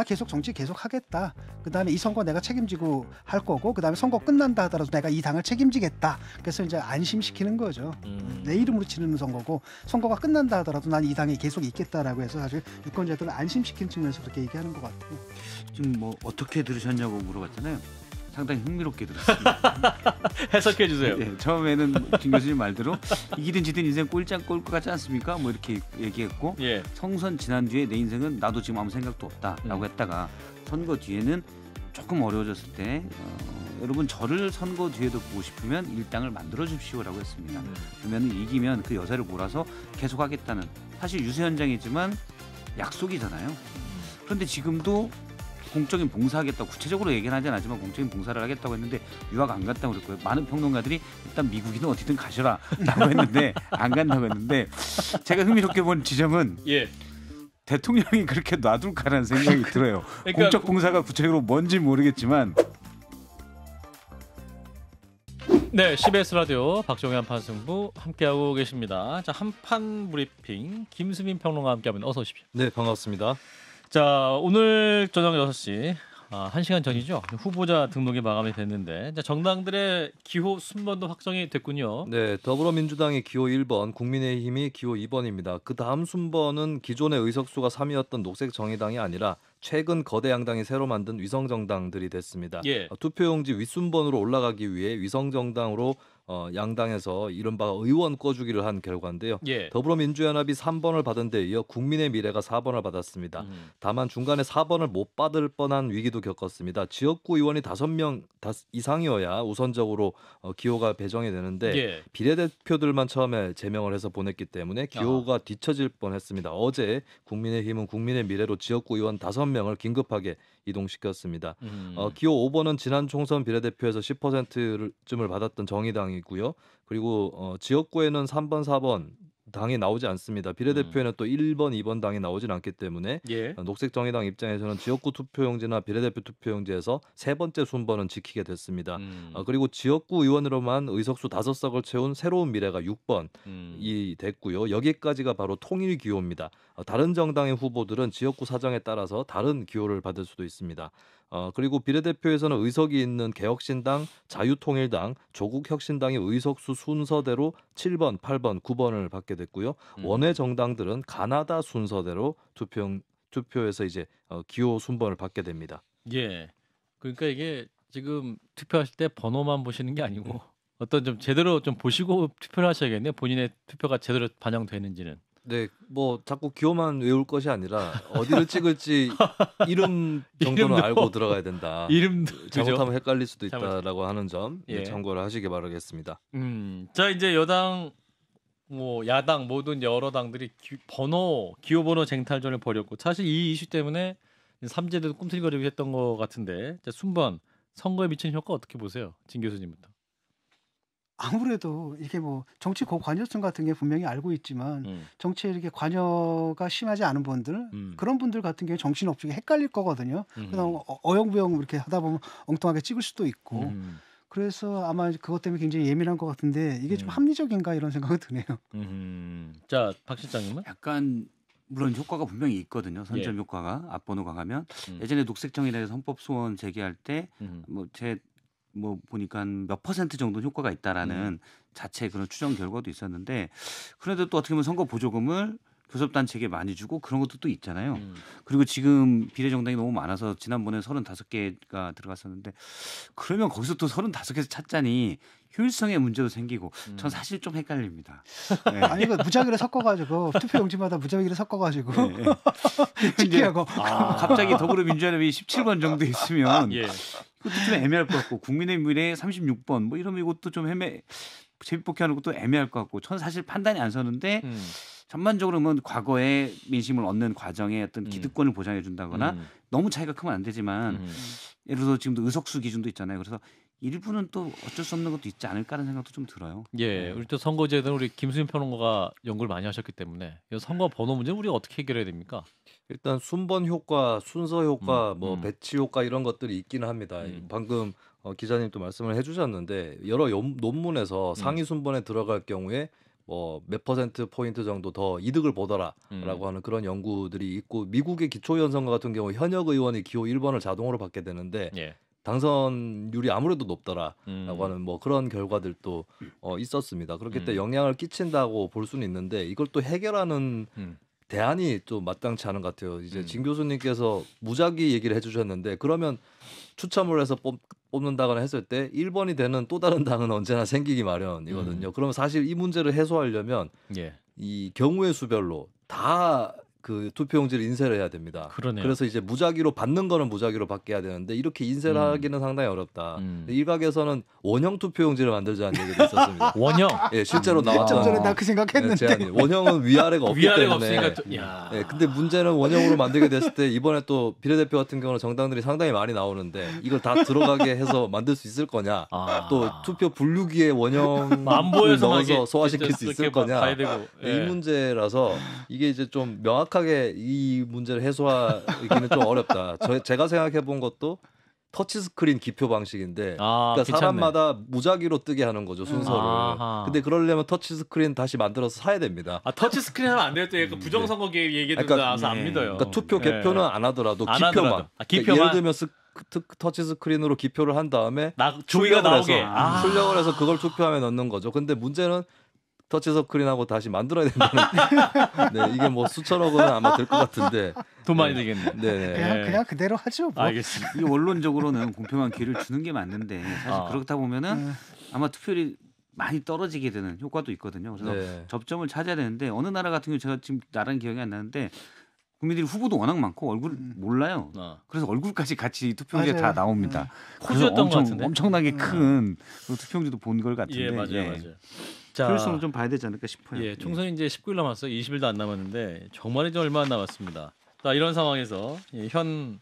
나 계속 정치 계속 하겠다. 그 다음에 이 선거 내가 책임지고 할 거고 그 다음에 선거 끝난다 하더라도 내가 이 당을 책임지겠다. 그래서 이제 안심시키는 거죠. 음. 내 이름으로 치르는 선거고 선거가 끝난다 하더라도 난 이 당에 계속 있겠다라고 해서 사실 유권자들은 안심시킨 측면에서 그렇게 얘기하는 것 같아요. 지금 뭐 어떻게 들으셨냐고 물어봤잖아요. 상당히 흥미롭게 들었습니다. 해석해 주세요. 네, 처음에는 김 교수님 말대로 이기든 지든 인생 꼴짝 꼴것 같지 않습니까? 뭐 이렇게 얘기했고 예. 성선 지난주에 내 인생은 나도 지금 아무 생각도 없다라고 음. 했다가 선거 뒤에는 조금 어려워졌을 때 어, 여러분 저를 선거 뒤에도 보고 싶으면 일당을 만들어 주십시오라고 했습니다. 음. 그러면 이기면 그 여세를 몰아서 계속하겠다는 사실 유세 현장이지만 약속이잖아요. 음. 그런데 지금도 공적인 봉사하겠다 구체적으로 얘기는 하진 않지만 공적인 봉사를 하겠다고 했는데 유학 안 갔다고 그랬고요. 많은 평론가들이 일단 미국이든 어디든 가셔라라고 했는데 안 간다고 했는데 제가 흥미롭게 본 지점은 예. 대통령이 그렇게 놔둘까라는 생각이 들어요. 그러니까 공적 봉사가 구체적으로 뭔지 모르겠지만 네, CBS 라디오 박종현 한판 승부 함께하고 계십니다. 자, 한판 브리핑 김수민 평론가와 함께하면 어서 오십시오. 네, 반갑습니다. 자 오늘 저녁 6시 아, 1시간 전이죠. 후보자 등록이 마감이 됐는데 자, 정당들의 기호 순번도 확정이 됐군요. 네, 더불어민주당이 기호 1번, 국민의힘이 기호 2번입니다. 그 다음 순번은 기존의 의석수가 3이었던 녹색정의당이 아니라 최근 거대 양당이 새로 만든 위성정당들이 됐습니다. 예. 어, 투표용지 윗순번으로 올라가기 위해 위성정당으로 어, 양당에서 이른바 의원 꺼주기를 한 결과인데요. 예. 더불어민주연합이 3번을 받은 데 이어 국민의 미래가 4번을 받았습니다. 음. 다만 중간에 4번을 못 받을 뻔한 위기도 겪었습니다. 지역구 의원이 5명 이상이어야 우선적으로 어, 기호가 배정이 되는데 예. 비례대표들만 처음에 제명을 해서 보냈기 때문에 기호가 아. 뒤처질 뻔했습니다. 어제 국민의힘은 국민의 미래로 지역구 의원 5명을 긴급하게 이동시켰습니다. 어, 음. 어, 기호 5번은 지난 총선 비례대표에서 10%쯤을 받았던 정의당이고요. 그리고 어, 지역구에는 3번, 4번 당이 나오지 않습니다. 비례대표에는 음. 또 1번, 2번 당이 나오진 않기 때문에 예. 어, 녹색정의당 입장에서는 지역구 투표용지나 비례대표 투표용지에서 세 번째 순번은 지키게 됐습니다. 음. 어, 그리고 지역구 의원으로만 의석수 다섯 석을 채운 새로운 미래가 6번이 음. 됐고요. 여기까지가 바로 통일 기호입니다. 어, 다른 정당의 후보들은 지역구 사정에 따라서 다른 기호를 받을 수도 있습니다. 어, 그리고 비례대표에서는 의석이 있는 개혁신당, 자유통일당, 조국혁신당의 의석수 순서대로 7번, 8번, 9번을 받게 됐고요. 음. 원외 정당들은 가나다 순서대로 투표 투표에서 이제 어, 기호 순번을 받게 됩니다. 예. 그러니까 이게 지금 투표하실 때 번호만 보시는 게 아니고 음. 어떤 좀 제대로 좀 보시고 투표를 하셔야겠네요. 본인의 투표가 제대로 반영되는지는. 네, 뭐 자꾸 기호만 외울 것이 아니라 어디를 찍을지 이름 정도는 이름도, 알고 들어가야 된다. 이름도 잘못하면 그죠? 헷갈릴 수도 있다라고 잘못. 하는 점 예, 예. 참고를 하시기 바라겠습니다. 음, 자 이제 여당 뭐 야당 모든 여러 당들이 기, 번호 기호 번호 쟁탈전을 벌였고 사실 이 이슈 때문에 삼재대도 꿈틀거리고 했던 것 같은데 자, 순번 선거에 미치는 효과 어떻게 보세요, 진 교수님부터? 아무래도 이게 뭐 정치 고관여성 같은 게 분명히 알고 있지만 음. 정치에 이렇게 관여가 심하지 않은 분들 음. 그런 분들 같은 경우 정신없이 헷갈릴 거거든요. 그다음 어, 어, 어영부영 이렇게 하다 보면 엉뚱하게 찍을 수도 있고 음. 그래서 아마 그것 때문에 굉장히 예민한 것 같은데 이게 좀 음. 합리적인가 이런 생각이 드네요. 음. 자박 실장님은 약간 물론 효과가 분명히 있거든요. 선점 예. 효과가 앞번호 가가면 음. 예전에 녹색정의대에서 헌법 소원 제기할 때 뭐제 음. 뭐뭐 보니까 몇 퍼센트 정도 효과가 있다라는 음. 자체 그런 추정 결과도 있었는데 그래도 또 어떻게 보면 선거 보조금을 교섭단체에게 많이 주고 그런 것도 또 있잖아요. 음. 그리고 지금 비례정당이 너무 많아서 지난번에 35개가 들어갔었는데 그러면 거기서 또 35개에서 찾자니 효율성의 문제도 생기고 음. 전 사실 좀 헷갈립니다. 네. 아니 그 무작위로 섞어가지고 투표 용지마다 무작위로 섞어가지고 네. 찍기하고 네. 아. 갑자기 더불어민주연합이 17번 정도 있으면 예. 그것도좀 애매할 것 같고 국민의 미래 36번 뭐 이러면 이것도 좀 애매 재비뽑기 하는 것도 애매할 것 같고 저는 사실 판단이 안 서는데 음. 전반적으로 보면 뭐 과거에 민심을 얻는 과정에 어떤 음. 기득권을 음. 보장해 준다거나 음. 너무 차이가 크면 안 되지만 음. 예를 들어 서 지금도 의석수 기준도 있잖아요. 그래서 일부는 또 어쩔 수 없는 것도 있지 않을까라는 생각도 좀 들어요. 예, 네. 우리 또선거제도 우리 김수현 평론가가 연구를 많이 하셨기 때문에 선거 번호 문제 우리가 어떻게 해결해야 됩니까? 일단 순번 효과, 순서 효과, 음, 뭐 음, 배치 효과 이런 것들이 있기는 합니다. 음, 방금 어, 기자님도 말씀을 해주셨는데 여러 염- 논문에서 음, 상위 순번에 들어갈 경우에 뭐 몇 퍼센트 포인트 정도 더 이득을 보더라라고 음. 하는 그런 연구들이 있고 미국의 기초연선과 같은 경우 현역 의원이 기호 1번을 자동으로 받게 되는데 예, 당선율이 아무래도 높더라라고 음, 하는 뭐 그런 결과들도 어, 있었습니다. 그렇기 때문에 음, 영향을 끼친다고 볼 수는 있는데 이걸 또 해결하는 음. 대안이 또 마땅치 않은 것 같아요. 이제 음. 진 교수님께서 무작위 얘기를 해주셨는데 그러면 추첨을 해서 뽑, 뽑는다거나 했을 때 1번이 되는 또 다른 당은 언제나 생기기 마련이거든요. 음. 그러면 사실 이 문제를 해소하려면 예. 이 경우의 수별로 다그 투표용지를 인쇄를 해야 됩니다. 그러네요. 그래서 이제 무작위로 받는 거는 무작위로 받게 해야 되는데 이렇게 인쇄를 음. 하기는 상당히 어렵다. 음. 일각에서는 원형 투표용지를 만들자는 얘기도 있었습니다. 원형? 예, 실제로 나왔. 좀 전에 나그 생각했는데. 네, 원형은 위아래가 없기 위아래가 때문에. 없으니까 음. 예, 근데 문제는 원형으로 만들게 됐을 때 이번에 또 비례대표 같은 경우는 정당들이 상당히 많이 나오는데 이걸 다 들어가게 해서 만들 수 있을 거냐. 아. 또 투표 분류기에 원형 을 넣어서 소화시킬 수 있을 거냐. 예. 이 문제라서 이게 이제 좀 명확. 정확하게 이 문제를 해소하기는 좀 어렵다. 저, 제가 생각해 본 것도 터치스크린 기표 방식인데 아, 그러니까 사람마다 무작위로 뜨게 하는 거죠 음, 순서를 아하. 근데 그러려면 터치스크린 다시 만들어서 사야 됩니다 아 터치스크린 하면 안 돼요 또 그 음, 부정선거 네. 얘기도 그러니까, 나와서 안 음, 믿어요 그러니까 투표 네. 개표는 네. 안 하더라도 안 기표만, 하더라도. 아, 기표만. 그러니까 예를 들면 스, 터치스크린으로 기표를 한 다음에 나, 조이가 나오게 아. 출력을 해서 그걸 투표함에 넣는 거죠 근데 문제는 터치 스크린하고 다시 만들어야 된다는. 네, 이게 뭐 수천억 은 아마 될 것 같은데. 돈 많이 네. 되겠네. 네, 네, 그냥 네. 그냥 그대로 하죠. 뭐. 알겠습니다. 이 원론적으로는 공평한 기회를 주는 게 맞는데 사실 아. 그렇다 보면은 네. 아마 투표율이 많이 떨어지게 되는 효과도 있거든요. 그래서 네. 접점을 찾아야 되는데 어느 나라 같은 경우 제가 지금 나라 기억이 안 나는데 국민들이 후보도 워낙 많고 얼굴 음. 몰라요. 어. 그래서 얼굴까지 같이 투표용지에 다 나옵니다. 음. 호주였던 엄청, 것 같은데 엄청나게 음. 큰 그 투표용지도 본 걸 같은데. 예, 맞아요, 예. 맞아요. 효율성을 좀 봐야 되지 않을까 싶어요. 예, 예. 총선 이제 19일 남았어요. 20일도 안 남았는데 정말 이제 얼마 안 남았습니다. 자, 이런 상황에서 예, 현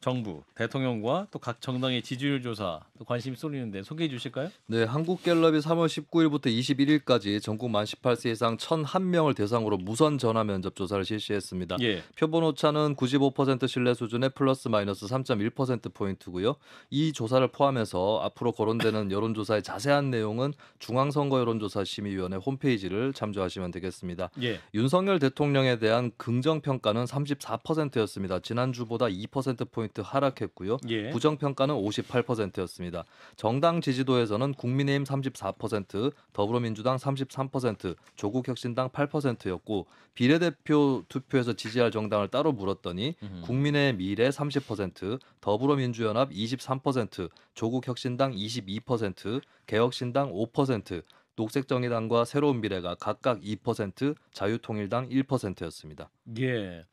정부, 대통령과 또 각 정당의 지지율 조사 또 관심 이 쏠리는데 소개해 주실까요? 네, 한국갤럽이 3월 19일부터 21일까지 전국 만 18세 이상 1,001명을 대상으로 무선 전화 면접 조사를 실시했습니다. 예. 표본 오차는 95% 신뢰 수준의 플러스 마이너스 3.1% 포인트고요. 이 조사를 포함해서 앞으로 거론되는 여론 조사의 자세한 내용은 중앙선거 여론조사 심의위원회 홈페이지를 참조하시면 되겠습니다. 예. 윤석열 대통령에 대한 긍정 평가는 34%였습니다. 지난주보다 2% 포인트 5% 하락했고요. 예. 부정평가는 58%였습니다. 정당 지지도에서는 국민의힘 34%, 더불어민주당 33%, 조국혁신당 8%였고 비례대표 투표에서 지지할 정당을 따로 물었더니 국민의 미래 30%, 더불어민주연합 23%, 조국혁신당 22%, 개혁신당 5%, 녹색정의당과 새로운 미래가 각각 2%, 자유통일당 1%였습니다. 예.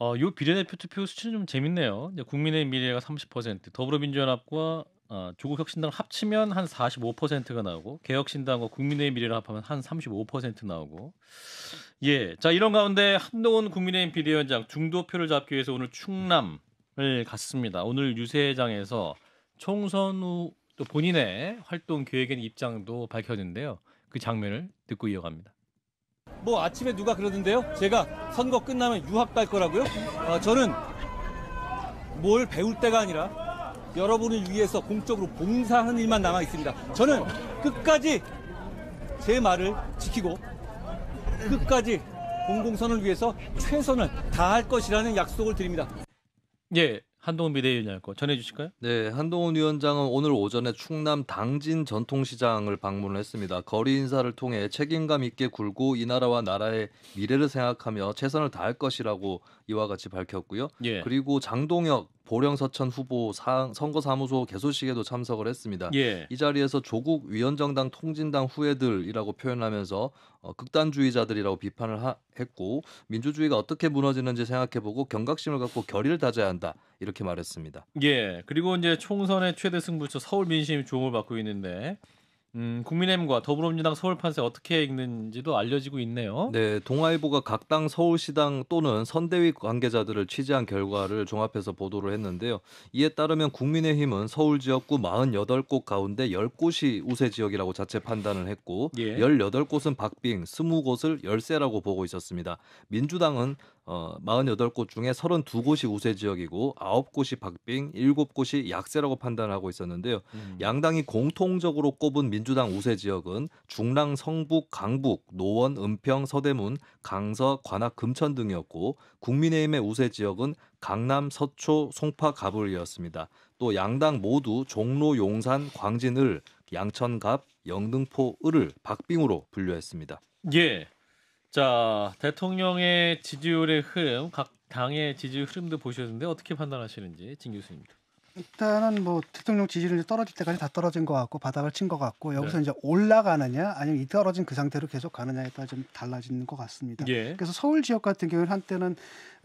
어, 요 비례대표 투표 수치는 좀 재밌네요. 이제 국민의 미래가 30%, 더불어민주연합과 어, 조국혁신당 합치면 한 45%가 나오고 개혁신당과 국민의 미래를 합하면 한 35% 나오고 예, 자 이런 가운데 한동훈 국민의힘 비대위원장 중도표를 잡기 위해서 오늘 충남을 갔습니다. 오늘 유세장에서 총선 후 또 본인의 활동 계획인 입장도 밝혔는데요. 그 장면을 듣고 이어갑니다. 뭐 아침에 누가 그러던데요. 제가 선거 끝나면 유학 갈 거라고요. 아, 저는 뭘 배울 때가 아니라 여러분을 위해서 공적으로 봉사하는 일만 남아 있습니다. 저는 끝까지 제 말을 지키고 끝까지 공공선을 위해서 최선을 다할 것이라는 약속을 드립니다. 예, 한동훈 비대위원장이고 전해주실까요? 네, 한동훈 위원장은 오늘 오전에 충남 당진 전통시장을 방문을 했습니다. 거리 인사를 통해 책임감 있게 굴고 이 나라와 나라의 미래를 생각하며 최선을 다할 것이라고 이와 같이 밝혔고요. 예. 그리고 장동혁 보령 서천 후보 선거사무소 개소식에도 참석을 했습니다. 예. 이 자리에서 조국 위원정당 통진당 후예들이라고 표현하면서 어, 극단주의자들이라고 비판을 하, 했고 민주주의가 어떻게 무너지는지 생각해보고 경각심을 갖고 결의를 다져야 한다 이렇게 말했습니다. 예. 그리고 이제 총선의 최대 승부처 서울 민심이 주목을 받고 있는데 음, 국민의힘과 더불어민주당 서울판세 어떻게 읽는지도 알려지고 있네요. 네, 동아일보가 각 당 서울시당 또는 선대위 관계자들을 취재한 결과를 종합해서 보도를 했는데요. 이에 따르면 국민의힘은 서울 지역구 48곳 가운데 10곳이 우세 지역이라고 자체 판단을 했고 예. 18곳은 박빙, 20곳을 열세라고 보고 있었습니다. 민주당은 어, 48곳 중에 32곳이 우세 지역이고 9곳이 박빙, 7곳이 약세라고 판단하고 있었는데요. 음. 양당이 공통적으로 꼽은 민주당 우세 지역은 중랑, 성북, 강북, 노원, 은평, 서대문, 강서, 관악, 금천 등이었고 국민의힘의 우세 지역은 강남, 서초, 송파, 가불이었습니다. 또 양당 모두 종로, 용산, 광진을, 양천갑, 영등포, 을을 박빙으로 분류했습니다. 예. 자, 대통령의 지지율의 흐름, 각 당의 지지율 흐름도 보셨는데 어떻게 판단하시는지 진교수님 일단은 뭐 대통령 지지율이 떨어질 때까지 다 떨어진 것 같고 바닥을 친 것 같고 여기서 네. 이제 올라가느냐 아니면 이 떨어진 그 상태로 계속 가느냐에 따라 좀 달라지는 것 같습니다. 예. 그래서 서울 지역 같은 경우는 한때는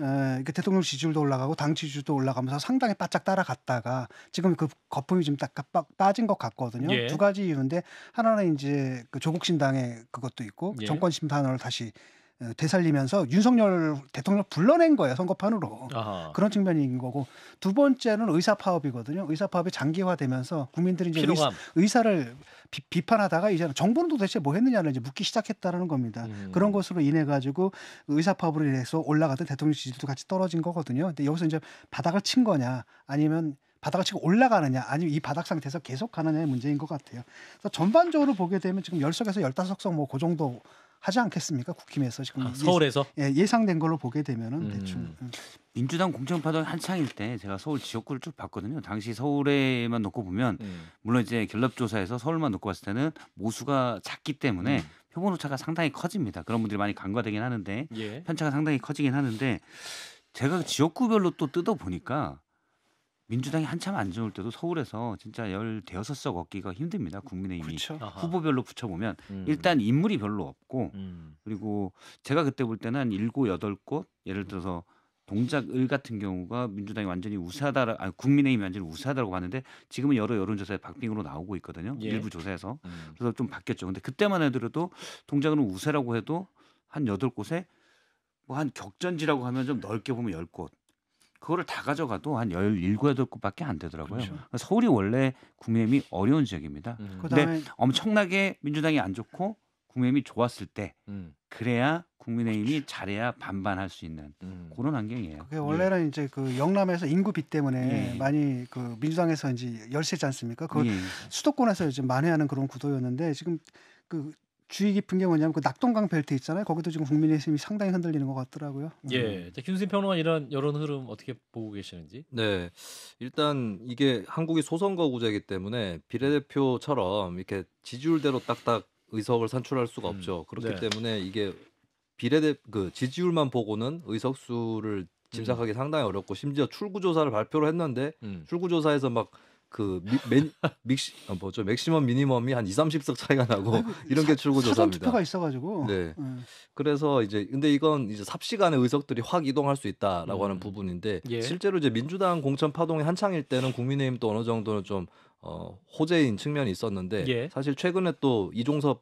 에, 어, 대통령 지지율도 올라가고 당 지지율도 올라가면서 상당히 바짝 따라갔다가 지금 그 거품이 좀딱 빠진 것 같거든요. 예. 두 가지 이유인데 하나는 이제 그 조국 신당의 그것도 있고 예. 정권 심판을 다시 어, 되살리면서 윤석열 대통령을 불러낸 거예요 선거판으로 아하. 그런 측면인 거고 두 번째는 의사 파업이거든요 의사 파업이 장기화되면서 국민들이 이제 피로 의사를 비, 판하다가 이제는 정부는 도대체 뭐했느냐는 이제 묻기 시작했다라는 겁니다 음. 그런 것으로 인해 가지고 의사 파업으로 인해서 올라가던 대통령 지지도 같이 떨어진 거거든요 근데 여기서 이제 바닥을 친 거냐 아니면 바닥을 치고 올라가느냐 아니면 이 바닥 상태에서 계속 가느냐의 문제인 것 같아요. 그래서 전반적으로 보게 되면 지금 열석에서 열다섯 석뭐그 정도 하지 않겠습니까? 국힘에서 지금 아, 서울에서 예, 상된 걸로 보게 되면은 음. 대충 음. 민주당 공천파도 한창일 때 제가 서울 지역구를 쭉 봤거든요. 당시 서울에만 놓고 보면 음. 물론 이제 결합 조사에서 서울만 놓고 봤을 때는 모수가 작기 때문에 음. 표본 오차가 상당히 커집니다. 그런 분들이 많이 간과되긴 하는데 예. 편차가 상당히 커지긴 하는데 제가 지역구별로 또 뜯어 보니까 민주당이 한참 안 좋을 때도 서울에서 진짜 열 대여섯 석 얻기가 힘듭니다. 국민의힘이 그렇죠. 후보별로 붙여보면 음. 일단 인물이 별로 없고 음. 그리고 제가 그때 볼 때는 한 일곱 여덟 곳 예를 들어서 동작을 같은 경우가 민주당이 완전히 우세하다 아니 국민의힘이 완전히 우세하다고 봤는데 지금은 여러 여론조사에 박빙으로 나오고 있거든요. 예. 일부 조사에서 음. 그래서 좀 바뀌었죠. 근데 그때만 해도 동작은 우세라고 해도 한 여덟 곳에 뭐 한 격전지라고 하면 좀 넓게 보면 열 곳. 그거를 다 가져가도 한 17, 18곳밖에 안 되더라고요. 그렇죠. 그러니까 서울이 원래 국민의힘이 어려운 지역입니다. 음. 그 근데 엄청나게 민주당이 안 좋고 국민의힘이 좋았을 때 음. 그래야 국민의힘이 그렇죠. 잘해야 반반할 수 있는 음. 그런 환경이에요. 그게 원래는 예. 이제 그 영남에서 인구비 때문에 예. 많이 그 민주당에서 이제 열세지 않습니까? 그 예. 수도권에서 이제 만회하는 그런 구도였는데 지금 그 주의 깊은 게 뭐냐면 그 낙동강 벨트 있잖아요. 거기도 지금 국민의힘이 상당히 흔들리는 것 같더라고요. 예, 음. 자, 김수진 평론가 이런 여론 흐름 어떻게 보고 계시는지? 네, 일단 이게 한국이 소선거구제이기 때문에 비례대표처럼 이렇게 지지율대로 딱딱 의석을 산출할 수가 음. 없죠. 음, 그렇기 네. 때문에 이게 비례대 그 지지율만 보고는 의석수를 음. 짐작하기 음. 상당히 어렵고 심지어 출구조사를 발표를 했는데 음. 출구조사에서 막그 미, 맨, 믹시 아, 뭐죠 맥시멈 미니멈이 한 2, 30석 차이가 나고 이런 게 출구 조사입니다. 사전 투표가 있어가지고. 네. 음. 그래서 이제 근데 이건 이제 삽시간에 의석들이 확 이동할 수 있다라고 음. 하는 부분인데 예. 실제로 이제 민주당 공천 파동이 한창일 때는 국민의힘 도 어느 정도는 좀 어, 호재인 측면이 있었는데 예. 사실 최근에 또 이종섭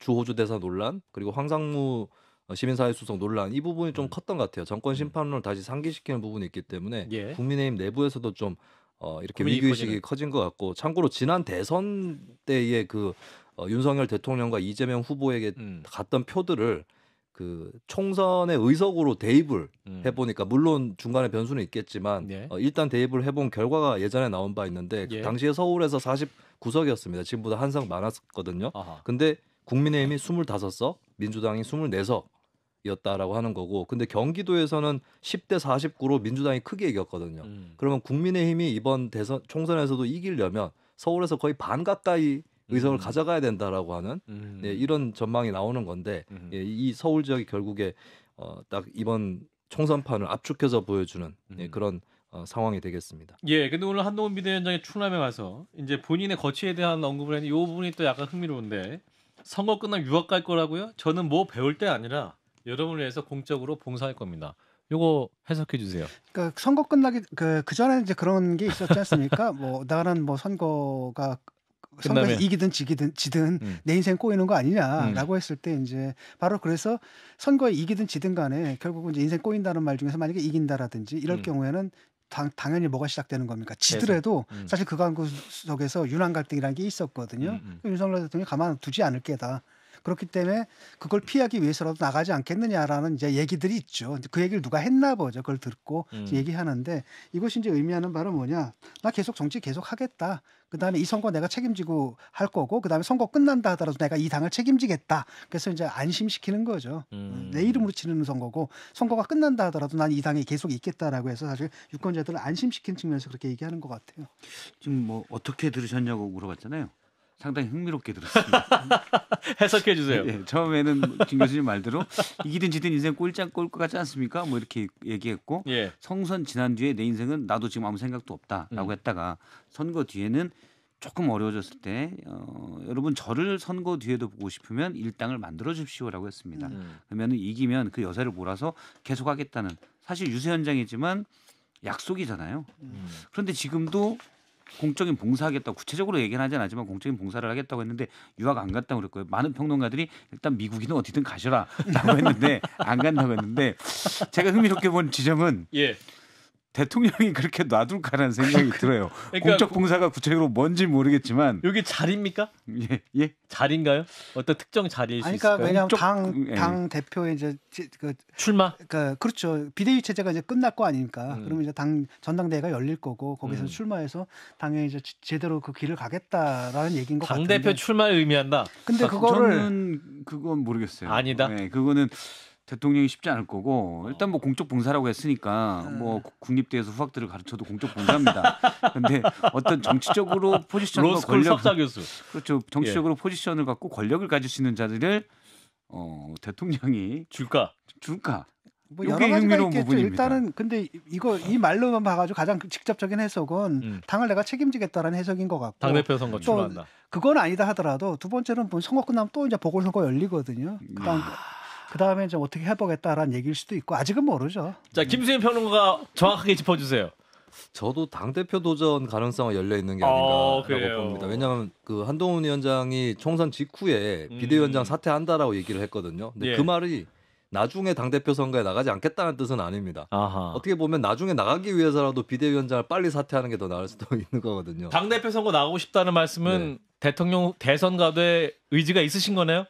주호주 대사 논란 그리고 황상무 시민사회 수석 논란 이 부분이 좀 음. 컸던 것 같아요. 정권 음. 심판론을 다시 상기시키는 부분이 있기 때문에 예. 국민의힘 내부에서도 좀 어, 이렇게 위기의식이 커진 것 같고 참고로 지난 대선 때의 그 어, 윤석열 대통령과 이재명 후보에게 음. 갔던 표들을 그 총선의 의석으로 대입을 음. 해보니까 물론 중간에 변수는 있겠지만 예. 어, 일단 대입을 해본 결과가 예전에 나온 바 있는데 그 예. 그 당시에 서울에서 49석이었습니다. 지금보다 한석 많았거든요. 근데 국민의힘이 25석, 민주당이 24석, 이었다라고 하는 거고 근데 경기도에서는 10대 49로 민주당이 크게 이겼거든요. 음. 그러면 국민의힘이 이번 대선 총선에서도 이기려면 서울에서 거의 반 가까이 의석을 음. 가져가야 된다라고 하는 음. 예, 이런 전망이 나오는 건데 음. 예, 이 서울 지역이 결국에 어, 딱 이번 총선판을 압축해서 보여주는 예, 음. 그런 어, 상황이 되겠습니다. 예, 근데 오늘 한동훈 비대위원장이 충남에 가서 이제 본인의 거취에 대한 언급을 했는데 이 부분이 또 약간 흥미로운데 선거 끝나면 유학 갈 거라고요? 저는 뭐 배울 때 아니라 여러분을 위해서 공적으로 봉사할 겁니다. 요거 해석해 주세요. 그러니까 선거 끝나기 그그 전에 이제 그런 게 있었지 않습니까? 뭐나는뭐 뭐 선거가 선거에 이기든 지기든 지든 음. 내 인생 꼬이는 거 아니냐라고 음. 했을 때 이제 바로 그래서 선거에 이기든 지든 간에 결국은 이제 인생 꼬인다는 말 중에서 만약에 이긴다라든지 이럴 음. 경우에는 당, 당연히 뭐가 시작되는 겁니까? 지더라도 음. 사실 그 관구 속에서 유난 갈등이라는 게 있었거든요. 음, 음. 윤석열 대통령이 가만 두지 않을 게다. 그렇기 때문에 그걸 피하기 위해서라도 나가지 않겠느냐라는 이제 얘기들이 있죠. 그 얘기를 누가 했나 보죠. 그걸 듣고 음. 얘기하는데 이것이 이제 의미하는 바로 뭐냐? 나 계속 정치 계속 하겠다. 그다음에 이 선거 내가 책임지고 할 거고 그다음에 선거 끝난다 하더라도 내가 이 당을 책임지겠다. 그래서 이제 안심시키는 거죠. 음. 내 이름으로 치르는 선거고 선거가 끝난다 하더라도 난 이 당에 계속 있겠다라고 해서 사실 유권자들을 안심시킨 측면에서 그렇게 얘기하는 것 같아요. 지금 뭐 어떻게 들으셨냐고 물어봤잖아요. 상당히 흥미롭게 들었습니다. 해석해 주세요. 예, 예. 처음에는 김 뭐 교수님 말대로 이기든 지든 인생 꼴짝 꼴것 같지 않습니까? 뭐 이렇게 얘기했고 예. 성선 지난 뒤에 내 인생은 나도 지금 아무 생각도 없다라고 음. 했다가 선거 뒤에는 조금 어려워졌을 때 어, 여러분 저를 선거 뒤에도 보고 싶으면 일당을 만들어 주십시오라고 했습니다. 음. 그러면 이기면 그 여세를 몰아서 계속하겠다는 사실 유세 현장이지만 약속이잖아요. 음. 그런데 지금도 공적인 봉사하겠다고 구체적으로 얘기는 하진 않지만 공적인 봉사를 하겠다고 했는데 유학 안 갔다고 그랬고요. 많은 평론가들이 일단 미국인은 어디든 가셔라라고 했는데 안 간다고 했는데 제가 흥미롭게 본 지점은 예. 대통령이 그렇게 놔둘까라는 생각이 그러니까 들어요. 그러니까 공적 봉사가 구체적으로 뭔지 모르겠지만 여기 자리입니까? 예, 예. 자리인가요? 어떤 특정 자리일 아니, 그러니까 왜냐면 당당 음, 예. 대표의 이제 그 출마. 그러니까 그렇죠. 비대위 체제가 이제 끝날 거 아닙니까? 음. 그러면 이제 당 전당대회가 열릴 거고 거기서 음. 출마해서 당연히 이제 제대로 그 길을 가겠다라는 얘기인 것 같아요. 당 대표 출마를 의미한다. 근데 아, 그거를 저는 그건 모르겠어요. 아니다. 네, 그거는 대통령이 쉽지 않을 거고 어. 일단 뭐 공적 봉사라고 했으니까 뭐 네. 국립대에서 후학들을 가르쳐도 공적 봉사입니다. 근데 어떤 정치적으로 포지션과 권력 그렇죠. 정치적으로 예. 포지션을 갖고 권력을 가질 수 있는 자들을 어, 대통령이 줄까? 줄까? 뭐 여러 가지가 있겠죠. 부분입니다. 일단은 근데 이거 이 말로만 봐가지고 가장 그 직접적인 해석은 음. 당을 내가 책임지겠다는 해석인 것 같고 당대표 선거 출마한다. 그건 아니다 하더라도 두 번째는 뭐 선거 끝나면 또 이제 보궐선거 열리거든요. 그러니 아. 그 다음에 이제 어떻게 해보겠다라는 얘기일 수도 있고 아직은 모르죠. 자 네. 김수현 평론가 정확하게 짚어주세요. 저도 당 대표 도전 가능성은 열려 있는 게 어, 아닌가라고 아, 봅니다. 왜냐하면 그 한동훈 위원장이 총선 직후에 음. 비대위원장 사퇴한다라고 얘기를 했거든요. 근데 예. 그 말이 나중에 당 대표 선거에 나가지 않겠다는 뜻은 아닙니다. 아하. 어떻게 보면 나중에 나가기 위해서라도 비대위원장을 빨리 사퇴하는 게 더 나을 수도 있는 거거든요. 당 대표 선거 나가고 싶다는 말씀은 네. 대통령 대선 가도에 의지가 있으신 거네요?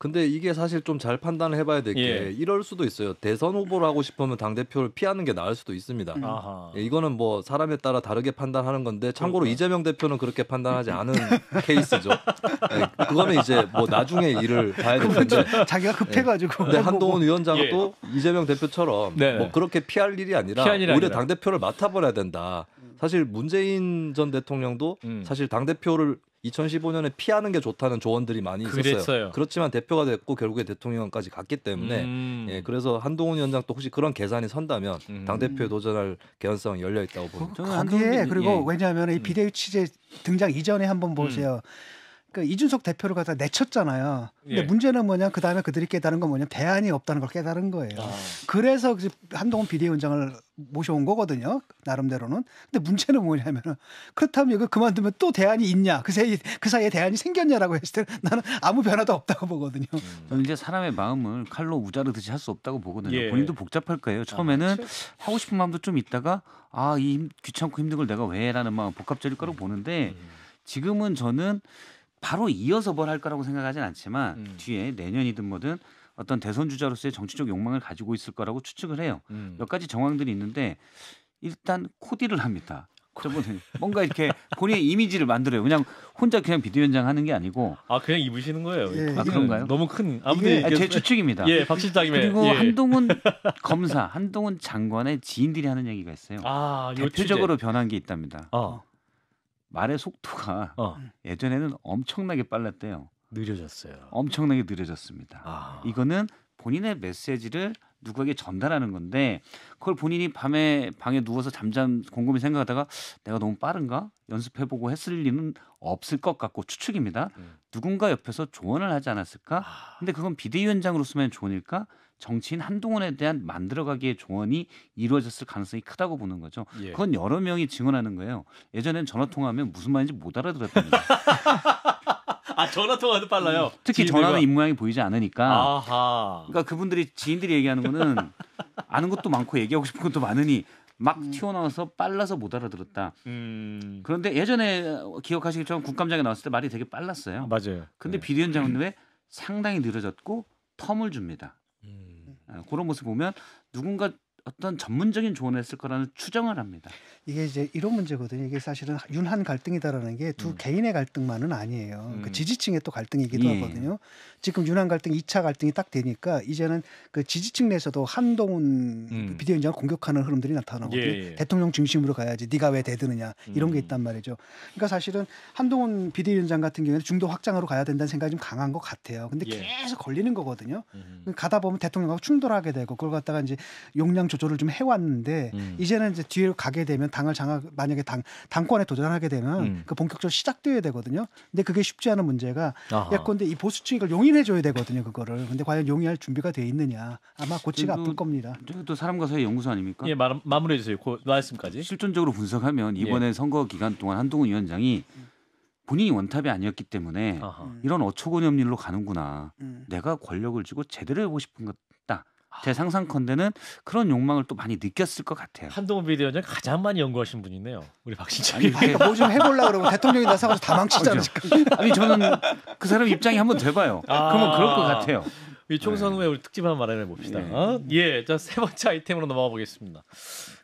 근데 이게 사실 좀 잘 판단을 해봐야 될게 예. 이럴 수도 있어요. 대선 후보를 하고 싶으면 당 대표를 피하는 게 나을 수도 있습니다. 음. 아하. 예, 이거는 뭐 사람에 따라 다르게 판단하는 건데 참고로 그렇구나. 이재명 대표는 그렇게 판단하지 않은 케이스죠. 네, 그거는 이제 뭐 나중에 일을 봐야 되는데 자기가 급해가지고. 네, 한동훈 뭐, 뭐. 위원장도 예. 이재명 대표처럼 네뭐 그렇게 피할 일이 아니라 오히려 당 대표를 맡아버려야 된다. 사실 문재인 전 대통령도 음. 사실 당 대표를 2015년에 피하는 게 좋다는 조언들이 많이 있었어요. 그랬어요. 그렇지만 대표가 됐고 결국에 대통령까지 갔기 때문에 음. 예, 그래서 한동훈 위원장도 혹시 그런 계산이 선다면 음. 당 대표에 도전할 개연성이 열려 있다고 봅니다. 거기에 그리고 예. 왜냐하면 이 음. 비대위 취재 등장 이전에 한번 음. 보세요. 음. 그러니까 이준석 대표를 갖다 내쳤잖아요. 근데 예. 문제는 뭐냐 그 다음에 그들이 깨달은 건 뭐냐 대안이 없다는 걸 깨달은 거예요. 아. 그래서 한동훈 비대위원장을 모셔온 거거든요. 나름대로는. 근데 문제는 뭐냐면은 그렇다면 이거 그만두면 또 대안이 있냐 그 사이 그 사이에 대안이 생겼냐라고 했을 때 나는 아무 변화도 없다고 보거든요. 저는 음. 이제 사람의 마음을 칼로 우자르듯이 할 수 없다고 보거든요. 예. 본인도 복잡할 거예요. 처음에는 아, 그렇죠. 하고 싶은 마음도 좀 있다가 아이 귀찮고 힘든 걸 내가 왜라는 마음 복합적일 거라고 음. 보는데 지금은 저는. 바로 이어서 뭘 할 거라고 생각하진 않지만 음. 뒤에 내년이든 뭐든 어떤 대선 주자로서의 정치적 욕망을 가지고 있을 거라고 추측을 해요. 음. 몇 가지 정황들이 있는데 일단 코디를 합니다. 저번에 뭔가 이렇게 본인의 이미지를 만들어요. 그냥 혼자 그냥 비디오 연장 하는 게 아니고 아 그냥 입으시는 거예요. 예, 아 그런가요? 너무 큰 아무튼 예, 제 추측입니다. 예, 박실장님 그리고 예. 한동훈 검사, 한동훈 장관의 지인들이 하는 얘기가 있어요. 아, 대표적으로 변한 게 있답니다. 어. 말의 속도가 어. 예전에는 엄청나게 빨랐대요. 느려졌어요. 엄청나게 느려졌습니다. 아. 이거는 본인의 메시지를 누구에게 전달하는 건데 그걸 본인이 밤에 방에 누워서 잠잠 곰곰이 생각하다가 내가 너무 빠른가 연습해보고 했을 리는 없을 것 같고 추측입니다. 음. 누군가 옆에서 조언을 하지 않았을까? 아. 근데 그건 비대위원장으로서만 좋으니까 정치인 한동훈에 대한 만들어가기의 조언이 이루어졌을 가능성이 크다고 보는 거죠. 예. 그건 여러 명이 증언하는 거예요. 예전엔 전화 통화하면 무슨 말인지 못 알아들었답니다. 아 전화 통화도 빨라요. 음, 특히 전화는 입모양이 보이지 않으니까. 아하. 그러니까 그분들이 지인들이 얘기하는 거는 아는 것도 많고 얘기하고 싶은 것도 많으니 막 음. 튀어나와서 빨라서 못 알아들었다. 음. 그런데 예전에 기억하시겠지만 국감장에 나왔을 때 말이 되게 빨랐어요. 맞아요. 근데 네. 비대위원장은 왜 상당히 늘어졌고 텀을 줍니다. 예, 그런 모습 보면 누군가 어떤 전문적인 조언을 했을 거라는 추정을 합니다. 이게 이제 이런 문제거든요. 이게 사실은 윤한 갈등이다라는 게두 음. 개인의 갈등만은 아니에요. 그 음. 그 지지층의 또 갈등이기도 예. 하거든요. 지금 윤한 갈등 2차 갈등이 딱 되니까 이제는 그 지지층 내에서도 한동훈 음. 비대위원장을 공격하는 흐름들이 나타나고 예, 예. 대통령 중심으로 가야지 네가 왜 대드느냐 이런 게 음. 있단 말이죠. 그러니까 사실은 한동훈 비대위원장 같은 경우에는 중도 확장으로 가야 된다는 생각이 좀 강한 것 같아요. 근데 예. 계속 걸리는 거거든요. 음. 가다 보면 대통령하고 충돌하게 되고 그걸 갖다가 이제 용량 조절을 좀 해왔는데 음. 이제는 이제 뒤로 가게 되면 당을 장악 만약에 당 당권에 도전하게 되면 음. 그 본격적으로 시작되어야 되거든요. 근데 그게 쉽지 않은 문제가 아하. 예이 보수층이 그걸 용인해줘야 되거든요. 그거를 근데 과연 용인할 준비가 돼 있느냐 아마 고치가 아플 겁니다. 또 사람과 사회 연구소 아닙니까? 예 마, 무리해 주세요. 그 말씀까지. 실존적으로 분석하면 예. 이번에 예. 선거 기간 동안 한동훈 위원장이 음. 본인이 원탑이 아니었기 때문에 아하. 음. 이런 어처구니 없는 일로 가는구나. 음. 내가 권력을 쥐고 제대로 해보고 싶은 것제 상상컨대는 그런 욕망을 또 많이 느꼈을 것 같아요. 한동훈 비대위원 가장 많이 연구하신 분이네요. 우리 박신철. 뭐 아 뭐좀 해볼라 그러면 대통령이 나서가지다 망치잖아. 아니 저는 그 사람 입장이 한번 돼봐요. 아~ 그러면 그럴 것 같아요. 이 총선 후에 네. 우리 특집 한번 마련해 봅시다. 네. 어? 예, 자세 번째 아이템으로 넘어가 보겠습니다.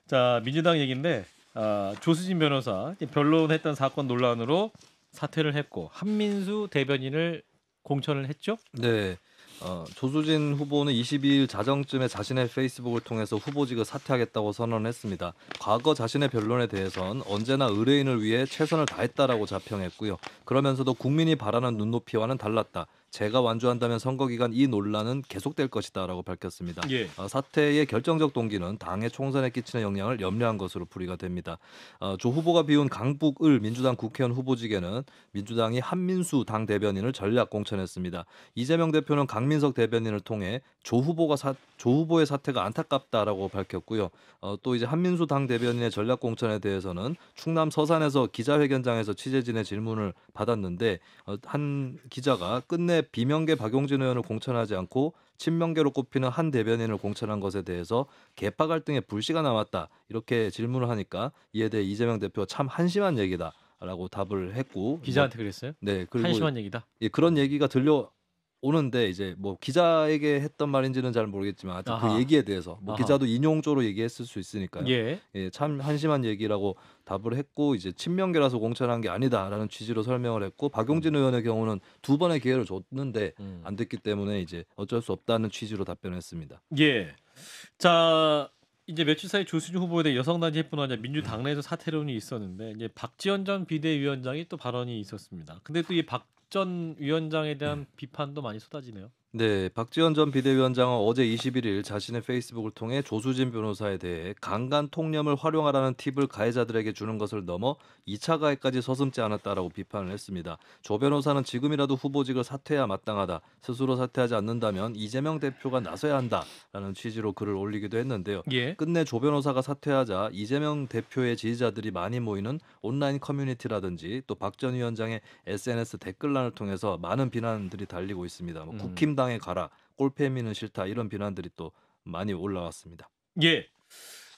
자 민주당 얘기인데 아, 조수진 변호사 변론했던 사건 논란으로 사퇴를 했고 한민수 대변인을 공천을 했죠. 네. 어, 조수진 후보는 22일 자정쯤에 자신의 페이스북을 통해서 후보직을 사퇴하겠다고 선언했습니다. 과거 자신의 변론에 대해선 언제나 의뢰인을 위해 최선을 다했다라고 자평했고요. 그러면서도 국민이 바라는 눈높이와는 달랐다. 제가 완주한다면 선거 기간 이 논란은 계속될 것이다라고 밝혔습니다. 예. 어, 사태의 결정적 동기는 당의 총선에 끼치는 영향을 염려한 것으로 풀이가 됩니다. 어, 조 후보가 비운 강북을 민주당 국회의원 후보직에는 민주당이 한민수 당 대변인을 전략 공천했습니다. 이재명 대표는 강민석 대변인을 통해 조 후보가 사, 조 후보의 사태가 안타깝다라고 밝혔고요. 어, 또 이제 한민수 당 대변인의 전략 공천에 대해서는 충남 서산에서 기자회견장에서 취재진의 질문을 받았는데 어, 한 기자가 끝내 비명계 박용진 의원을 공천하지 않고 친명계로 꼽히는 한 대변인을 공천한 것에 대해서 개파 갈등에 불씨가 남았다 이렇게 질문을 하니까 이에 대해 이재명 대표 참 한심한 얘기다. 라고 답을 했고 기자한테 그랬어요? 네, 그리고 한심한 얘기다. 예, 그런 얘기가 들려 오는데 이제 뭐 기자에게 했던 말인지는 잘 모르겠지만 그 아하. 그 얘기에 대해서 뭐 기자도 인용조로 얘기했을 수 있으니까요. 예. 예, 참 한심한 얘기라고 답을 했고 이제 친명계라서 공천한 게 아니다라는 취지로 설명을 했고 박용진 음. 의원의 경우는 두 번의 기회를 줬는데 음. 안 됐기 때문에 이제 어쩔 수 없다는 취지로 답변했습니다. 예. 자 이제 며칠 사이 조수진 후보에 대해 여성단체뿐 아니라 민주당 내에서 사퇴론이 있었는데 이제 박지원 전 비대위원장이 또 발언이 있었습니다. 근데 또이박 전 위원장에 대한 네. 비판도 많이 쏟아지네요. 네, 박지원 전 비대위원장은 어제 21일 자신의 페이스북을 통해 조수진 변호사에 대해 강간 통념을 활용하라는 팁을 가해자들에게 주는 것을 넘어 2차 가해까지 서슴지 않았다라고 비판을 했습니다. 조 변호사는 지금이라도 후보직을 사퇴해야 마땅하다. 스스로 사퇴하지 않는다면 이재명 대표가 나서야 한다라는 취지로 글을 올리기도 했는데요. 예. 끝내 조 변호사가 사퇴하자 이재명 대표의 지지자들이 많이 모이는 온라인 커뮤니티라든지 또 박 전 위원장의 SNS 댓글 혼란을 통해서 많은 비난들이 달리고 있습니다. 뭐 음. 국힘당에 가라, 꼴패미는 싫다 이런 비난들이 또 많이 올라왔습니다. 예.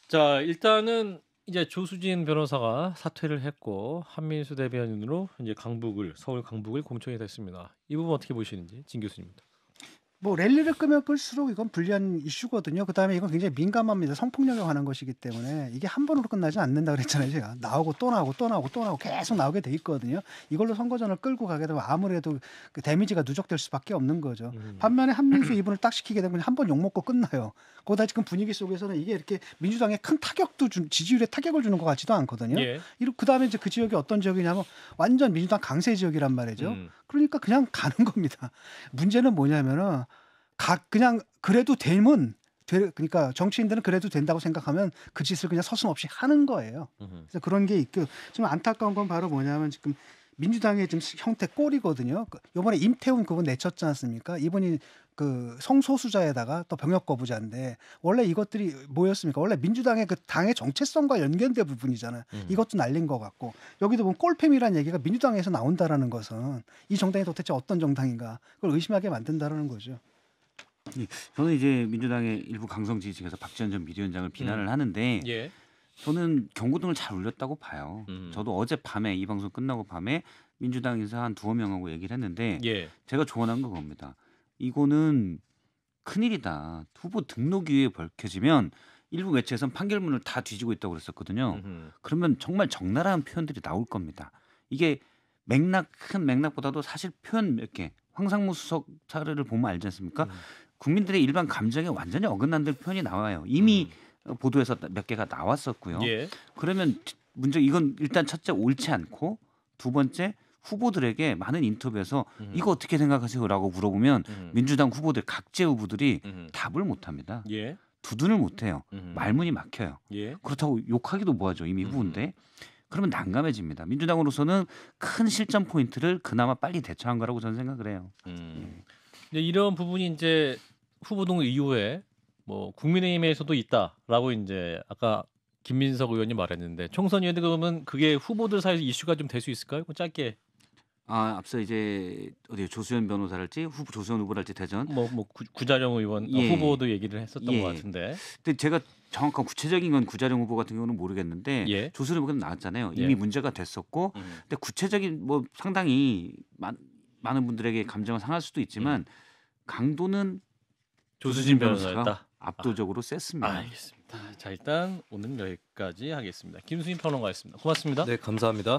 자 일단은 이제 조수진 변호사가 사퇴를 했고 한민수 대변인으로 이제 강북을 서울 강북을 공천이 됐습니다. 이 부분 어떻게 보시는지 진 교수님부터. 뭐 랠리를 끄면 끌수록 이건 불리한 이슈거든요. 그다음에 이건 굉장히 민감합니다. 성폭력에 관한 것이기 때문에 이게 한 번으로 끝나지 않는다 그랬잖아요. 제가 나오고 또 나오고 또 나오고 또 나오고 계속 나오게 돼 있거든요. 이걸로 선거전을 끌고 가게 되면 아무래도 그 데미지가 누적될 수밖에 없는 거죠. 음. 반면에 한민수 이분을 딱 시키게 되면 한 번욕 먹고 끝나요. 거기다 지금 분위기 속에서는 이게 이렇게 민주당에 큰 타격도 주, 지지율에 타격을 주는 것 같지도 않거든요. 예. 이렇 그다음에 이제 그 지역이 어떤 지역이냐면 완전 민주당 강세 지역이란 말이죠. 음. 그러니까 그냥 가는 겁니다. 문제는 뭐냐면은 각 그냥 그래도 되면 되, 그러니까 정치인들은 그래도 된다고 생각하면 그 짓을 그냥 서슴없이 하는 거예요. 그래서 그런 게 있고 좀 안타까운 건 바로 뭐냐면 지금 민주당의 지금 형태 꼴이거든요. 그 요번에 임태훈 그분 내쳤지 않습니까? 이분이 그 성소수자에다가 또 병역 거부자인데 원래 이것들이 뭐였습니까? 원래 민주당의 그 당의 정체성과 연결된 부분이잖아요. 음. 이것도 날린 것 같고 여기도 보면 꼴팸이라는 얘기가 민주당에서 나온다라는 것은 이 정당이 도대체 어떤 정당인가 그걸 의심하게 만든다라는 거죠. 예, 저는 이제 민주당의 일부 강성 지지층에서 박지원 전 비대위원장을 비난을 음. 하는데 예. 저는 경고등을 잘 울렸다고 봐요. 음. 저도 어제 밤에 이 방송 끝나고 밤에 민주당 인사 한 두어 명하고 얘기를 했는데 예. 제가 조언한 거 겁니다. 이거는 큰일이다. 후보 등록 이후에 밝혀지면 일부 매체에선 판결문을 다 뒤지고 있다고 그랬었거든요. 음흠. 그러면 정말 적나라한 표현들이 나올 겁니다. 이게 맥락 큰 맥락보다도 사실 표현 몇 개. 황상무 수석 사례를 보면 알지 않습니까? 음. 국민들의 일반 감정에 완전히 어긋난다는 표현이 나와요. 이미 음. 어, 보도에서 몇 개가 나왔었고요. 예. 그러면 문제 이건 일단 첫째 옳지 않고 두 번째 후보들에게 많은 인터뷰에서 음. 이거 어떻게 생각하세요라고 물어보면 음. 민주당 후보들 각 제 후보들이 음. 답을 못 합니다. 예. 두둔을 못 해요. 음. 말문이 막혀요. 예. 그렇다고 욕하기도 뭐하죠. 이미 음. 후보인데. 그러면 난감해집니다. 민주당으로서는 큰 실점 포인트를 그나마 빨리 대처한 거라고 저는 생각을 해요. 음. 예. 이런 부분이 이제 후보 등 이후에 뭐 국민의힘에서도 있다라고 이제 아까 김민석 의원이 말했는데 총선 위원회 그러면 그게 후보들 사이에서 이슈가 좀 될 수 있을까요? 짧게. 아 앞서 이제 어디 조수현 변호사랄지 후보 조수현 후보랄지 대전 뭐 뭐 구자령 의원 아, 예. 후보도 얘기를 했었던 예. 것 같은데. 근데 제가 정확한 구체적인 건 구자령 후보 같은 경우는 모르겠는데 예. 조수현 후보는 나왔잖아요. 예. 이미 문제가 됐었고 음. 근데 구체적인 뭐 상당히 많, 많은 분들에게 감정을 상할 수도 있지만 음. 강도는 조수진 변호사였다. 아. 압도적으로 셌습니다. 알겠습니다. 자 일단 오늘 여기까지 하겠습니다. 김수인 평론가였습니다. 고맙습니다. 네 감사합니다.